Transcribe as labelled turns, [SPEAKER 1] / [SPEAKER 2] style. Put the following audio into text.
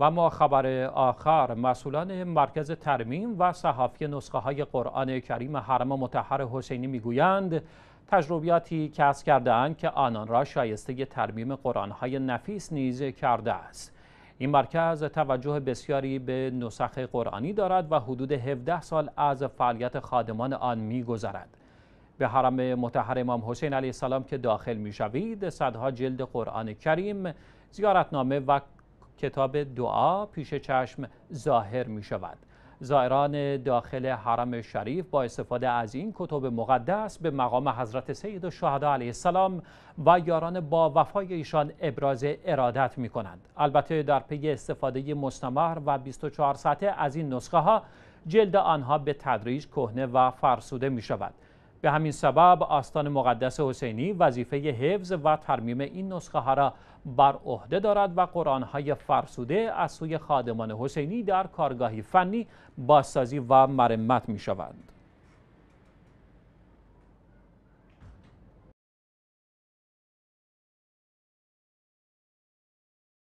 [SPEAKER 1] و ما خبر آخر مسئولان مرکز ترمیم و صحافی نسخه های قرآن کریم حرم متحر حسینی میگویند تجربیاتی کسب کرده اند که آنان را شایسته ترمیم قرآن های نفیس نیز کرده است این مرکز توجه بسیاری به نسخ قرآنی دارد و حدود 17 سال از فعالیت خادمان آن میگذرد به حرم متحر امام حسین علیه السلام که داخل میشوید صدها جلد قرآن کریم زیارتنامه و کتاب دعا پیش چشم ظاهر می شود زائران داخل حرم شریف با استفاده از این کتب مقدس به مقام حضرت سید و علیه السلام و یاران با وفای ایشان ابراز ارادت می کنند. البته در پی استفاده مستمر و 24 ساعته از این نسخه ها جلد آنها به تدریج کهنه و فرسوده می شود. به همین سبب آستان مقدس حسینی وظیفه حفظ و ترمیم این نسخه ها را بر عهده دارد و قرآن های فرسوده از سوی خادمان حسینی در کارگاهی فنی بازسازی و مرمت می شوند.